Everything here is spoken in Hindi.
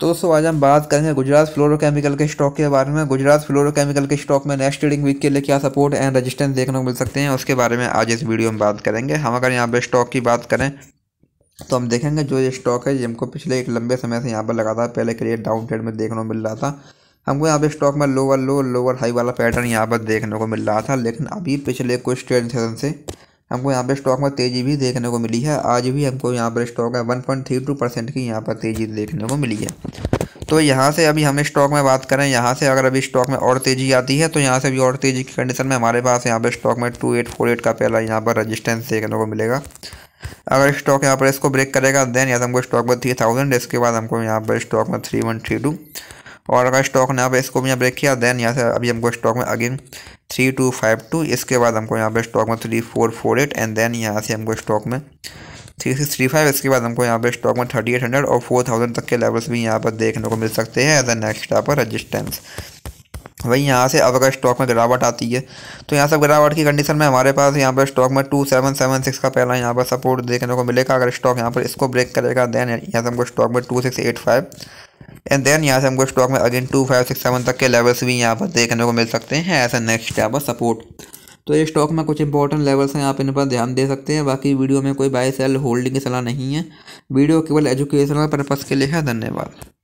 तो दोस्तों आज हम बात करेंगे गुजरात फ्लोरोकेमिकल के स्टॉक के बारे में गुजरात फ्लोरोकेमिकल के स्टॉक में नेक्स्ट ट्रेडिंग वीक के लिए क्या सपोर्ट एंड रेजिस्टेंस देखने को मिल सकते हैं उसके बारे में आज इस वीडियो में बात करेंगे हम अगर यहाँ पर स्टॉक की बात करें तो हम देखेंगे जो ये स्टॉक है जिनको पिछले एक लंबे समय से यहाँ पर लगा था पहले लिए डाउन ट्रेड में देखने को मिल रहा था हमको यहाँ पे स्टॉक में लोअर लो लोअर हाई वाला पैटर्न यहाँ पर देखने को मिल रहा था लेकिन अभी पिछले कुछ ट्रेड सेशन से हमको यहाँ पे स्टॉक में तेज़ी भी देखने को मिली है आज भी हमको यहाँ पर स्टॉक है one point three two percent की यहाँ पर तेज़ी देखने को मिली है तो यहाँ से अभी हम स्टॉक में बात करें यहाँ से अगर अभी स्टॉक में और तेज़ी आती है तो यहाँ से भी और तेज़ी की कंडीशन में हमारे पास यहाँ पर स्टॉक में टू एट फोर एट का पहला यहाँ पर रजिस्टेंस देखने को मिलेगा अगर स्टॉक यहाँ पर इसको ब्रेक करेगा देन या तो हमको स्टॉक में थ्री थाउजेंड इसके बाद हमको यहाँ पर स्टॉक में थ्री वन थ्री टू और अगर स्टॉक ने यहाँ पे इसको भी यहाँ ब्रेक किया देन यहाँ से अभी हमको स्टॉक में again three two five two इसके बाद हमको यहाँ पे स्टॉक में three four four eight and then यहाँ से हमको स्टॉक में थ्री सिक्स थ्री फाइव इसके बाद हमको यहाँ पे स्टॉक में थर्टी एट हंड्रेड और फोर थाउजेंड तक के लेवल्स भी यहाँ पर देखने को मिल सकते हैं एज अ नेक्स्ट यहाँ पर रजिस्टेंस वही यहाँ से अब अगर स्टॉक में गिरावट आती है तो यहाँ सब गिरावट की कंडीशन में हमारे पास यहाँ पर स्टॉक में टू सेवन सेवन सिक्स का पहला यहाँ पर सपोर्ट देखने को मिलेगा अगर स्टॉक यहाँ पर इसको ब्रेक करेगा देन यहाँ से हमको स्टॉक में two six eight five and then यहाँ से हमको स्टॉक में again two five six seven तक के लेवल्स भी यहाँ पर देखने को मिल सकते हैं ऐसा नेक्स्ट यहाँ पर सपोर्ट तो ये स्टॉक में कुछ इंपॉर्टेंट लेवल्स हैं आप इन पर ध्यान दे सकते हैं बाकी वीडियो में कोई बाय सेल होल्डिंग की सलाह नहीं है वीडियो केवल एजुकेशनल पर्पज़ के लिए है धन्यवाद